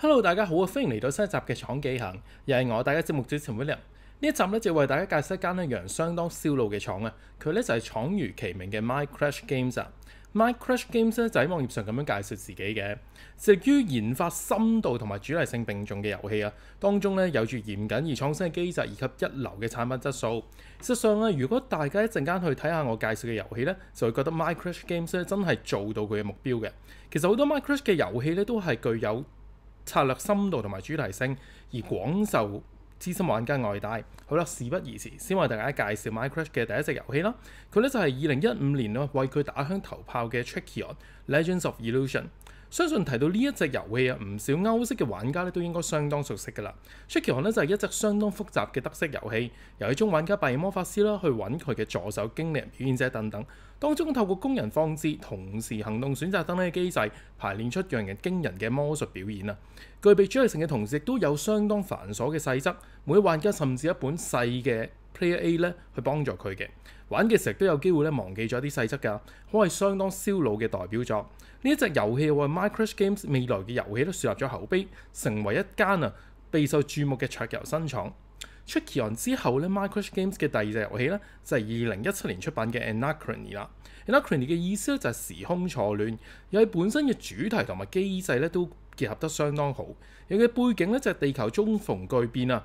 hello，大家好啊！欢迎嚟到新一集嘅《闯记行》，又系我，大家节目主持 William。呢一集咧就为大家介绍一间咧让人相当烧脑嘅厂啊！佢咧就系“闯如其名”嘅 My Crash Games 啊。My Crash Games 咧就喺网页上咁样介绍自己嘅，致力于研发深度同埋主题性并重嘅游戏啊。当中咧有住严谨而创新嘅机制以及一流嘅产品质素。事实上啊，如果大家一阵间去睇下我介绍嘅游戏咧，就会觉得 My Crash Games 咧真系做到佢嘅目标嘅。其实好多 My Crash 嘅游戏咧都系具有。策略深度同埋主題性，而廣受資深玩家愛戴。好啦，事不宜遲，先為大家介紹 m i c r a s 嘅第一隻遊戲啦。佢咧就係二零一五年咯，為佢打響頭炮嘅《Trickion Legends of Illusion》。相信提到呢一隻遊戲啊，唔少歐式嘅玩家咧都應該相當熟悉噶啦。《出奇行》咧就係一隻相當複雜嘅德式遊戲，遊戲中玩家扮演魔法師啦，去揾佢嘅助手、經理人、表演者等等，當中透過工人放置、同時行動選擇等等嘅機制，排練出讓人驚人嘅魔術表演啊！具備主題性嘅同時，亦都有相當繁瑣嘅細則，每玩家甚至一本細嘅。Play A 咧去幫助佢嘅玩嘅時候都有機會咧忘記咗啲細則㗎，可係相當燒腦嘅代表作。呢一隻遊戲為 Micros Games 未來嘅遊戲都樹立咗口碑，成為一間啊備受注目嘅桌遊新廠。出《Keyon》之後咧，Micros Games 嘅第二隻遊戲咧就係二零一七年出品嘅《Anachrony》啦，《Anachrony》嘅意思咧就係時空錯亂，又係本身嘅主題同埋機制咧都結合得相當好。佢嘅背景咧就係地球中逢巨變啊！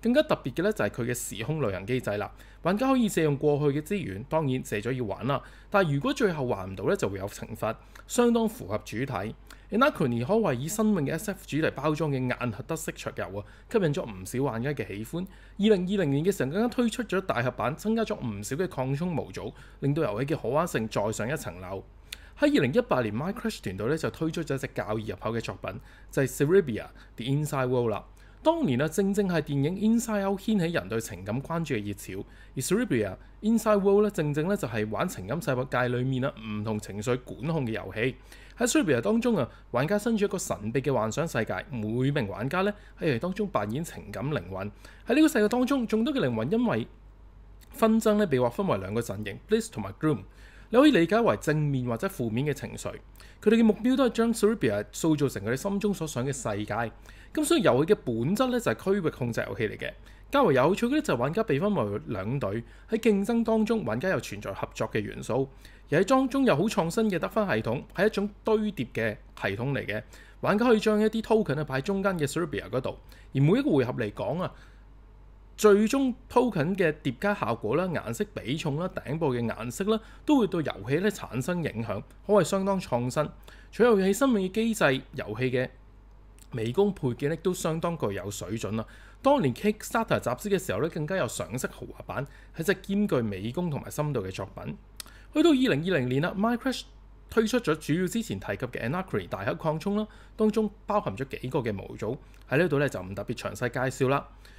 更加特別嘅咧就係佢嘅時空旅行機制啦，玩家可以借用過去嘅資源，當然借咗要還啦。但如果最後還唔到咧，就會有懲罰，相當符合主題。Inacurion 可謂以生命嘅 S.F 主題包裝嘅硬核得色桌遊啊，吸引咗唔少玩家嘅喜歡。二零二零年嘅時候更加推出咗大盒版，增加咗唔少嘅擴充模組，令到遊戲嘅可玩性再上一層樓。喺二零一八年，My Crash 團隊咧就推出咗一隻較易入口嘅作品，就係 s e r e b i a The Inside World 啦。當年啊，正正係電影《Inside Out》掀起人對情感關注嘅熱潮。《Scribria Inside World》咧，正正咧就係玩情感世界裏面啊唔同情緒管控嘅遊戲。喺《Scribria》當中啊，玩家身處一個神秘嘅幻想世界，每名玩家咧喺入面當中扮演情感靈魂。喺呢個世界當中，眾多嘅靈魂因為紛爭咧，被劃分為兩個陣營，Bliss 同埋 g r o o m 你可以理解為正面或者負面嘅情緒，佢哋嘅目標都係將 Serbia 塑造成佢哋心中所想嘅世界。咁所以遊戲嘅本質咧就係區域控制遊戲嚟嘅。較為有趣嘅咧就係玩家被分為兩隊喺競爭當中，玩家又存在合作嘅元素，而喺當中又好創新嘅得分系統係一種堆疊嘅系統嚟嘅。玩家可以將一啲 token 啊擺喺中間嘅 Serbia 嗰度，而每一個回合嚟講啊。最終鋪近嘅疊加效果啦、顏色比重啦、頂部嘅顏色啦，都會對遊戲咧產生影響，可謂相當創新。除遊戲生命嘅機制，遊戲嘅美工配件咧都相當具有水準啦。當年 Kickstarter 集資嘅時候咧，更加有上色豪華版，係只兼具美工同埋深度嘅作品。去到二零二零年啦，Microsh 推出咗主要之前提及嘅 Anarchy 大黑擴充啦，當中包含咗幾個嘅模組，喺呢度咧就唔特別詳細介紹啦。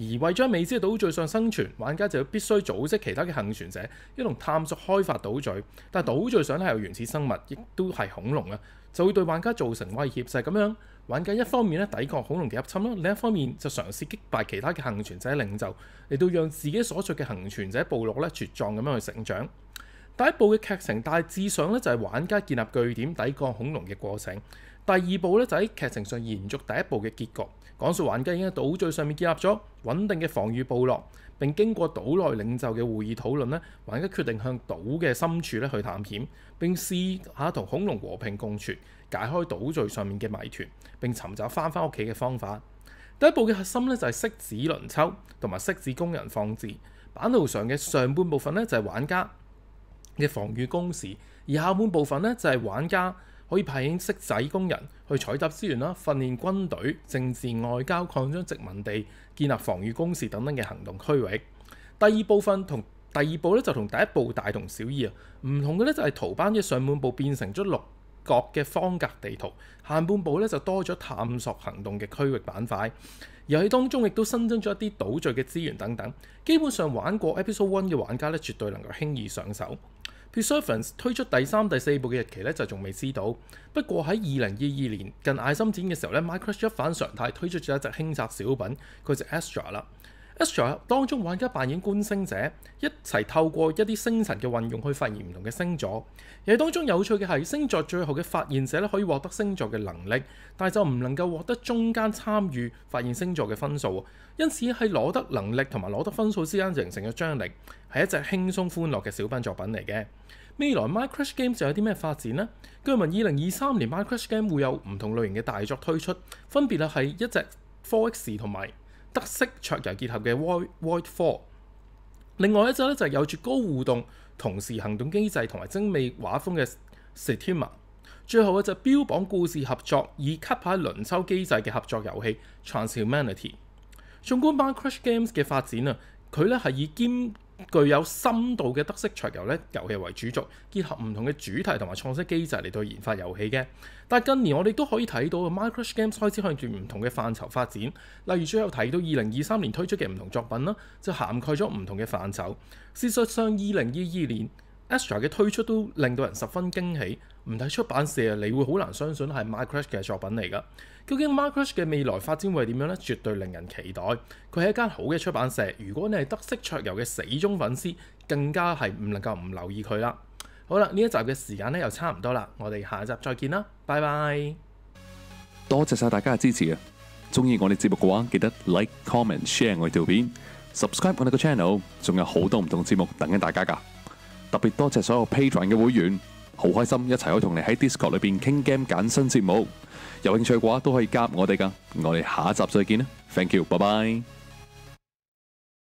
而為咗未知嘅島嶼上生存，玩家就要必須組織其他嘅幸存者一同探索開發島嶼。但島嶼上係有原始生物，亦都係恐龍啊，就會對玩家造成威脅。就係咁樣，玩家一方面咧抵抗恐龍嘅入侵啦，另一方面就嘗試擊敗其他嘅幸存者領袖，嚟到讓自己所屬嘅幸存者部落咧茁壯咁樣去成長。第一部嘅劇情，大致上咧就係玩家建立據點抵抗恐龍嘅過程。第二部咧就喺劇情上延續第一部嘅結局。講述玩家已經喺島最上面建立咗穩定嘅防禦部落，並經過島內領袖嘅會議討論咧，玩家決定向島嘅深處咧去探險，並試下同恐龍和平共存，解開島最上面嘅謎團，並尋找翻返屋企嘅方法。第一步嘅核心咧就係骰子輪抽同埋骰子工人放置板圖上嘅上半部分咧就係玩家嘅防禦工事，而下半部分咧就係玩家。可以派遣識仔工人去採集資源啦、訓練軍隊、政治外交、擴張殖民地、建立防禦工事等等嘅行動區域。第二部分同第二步咧就同第一步大同小異啊，唔同嘅咧就係圖班嘅上半部變成咗六角嘅方格地圖，下半部咧就多咗探索行動嘅區域板塊。遊戲當中亦都新增咗一啲倒序嘅資源等等。基本上玩過 Episode One 嘅玩家咧，絕對能夠輕易上手。佢 s e r f a c e 推出第三、第四部嘅日期咧就仲未知道。不過喺二零二二年近艾森展嘅時候咧，Microsoft 反常態推出咗一隻輕窄小品，佢就 a s t r a 啦。星座當中，玩家扮演觀星者，一齊透過一啲星辰嘅運用去發現唔同嘅星座。而當中有趣嘅係，星座最後嘅發現者咧，可以獲得星座嘅能力，但就唔能夠獲得中間參與發現星座嘅分數。因此喺攞得能力同埋攞得分數之間形成嘅張力，係一隻輕鬆歡樂嘅小品作品嚟嘅。未來 Micros Games 有啲咩發展呢？據聞二零二三年 Micros Games 會有唔同類型嘅大作推出，分別係一隻 Fox 同埋。得色桌游結合嘅 w i i d e Four，另外一隻咧就係有住高互動、同時行動機制同埋精美畫風嘅 s t e a m a 最後嘅就標榜故事合作以卡牌輪抽機制嘅合作遊戲 Transhumanity。縱觀《板 Crush Games》嘅發展啊，佢咧係以兼具有深度嘅特色桌游咧，遊戲為主轴，結合唔同嘅主題同埋創新機制嚟到研發遊戲嘅。但近年我哋都可以睇到，Microgames 開始向住唔同嘅範疇發展，例如最後提到二零二三年推出嘅唔同作品啦，就涵蓋咗唔同嘅範疇。事實上，二零二二年。a s t r a 嘅推出都令到人十分驚喜，唔睇出版社你會好難相信係 m i c r o s h 嘅作品嚟噶。究竟 m i c r o s h 嘅未來發展會點樣呢？絕對令人期待。佢係一間好嘅出版社，如果你係得色桌遊嘅死忠粉絲，更加係唔能夠唔留意佢啦。好啦，呢一集嘅時間呢又差唔多啦，我哋下集再見啦，拜拜！多謝晒大家嘅支持啊！中意我哋節目嘅話，記得 Like、Comment、Share 我哋條片，Subscribe 我哋個 channel，仲有好多唔同節目等緊大家噶。特別多謝所有 patron 嘅會員，好開心一齊可以同你喺 Discord 里邊傾 game 拣新節目。有興趣嘅話都可以加入我哋㗎。我哋下一集再見啦。Thank you，拜拜。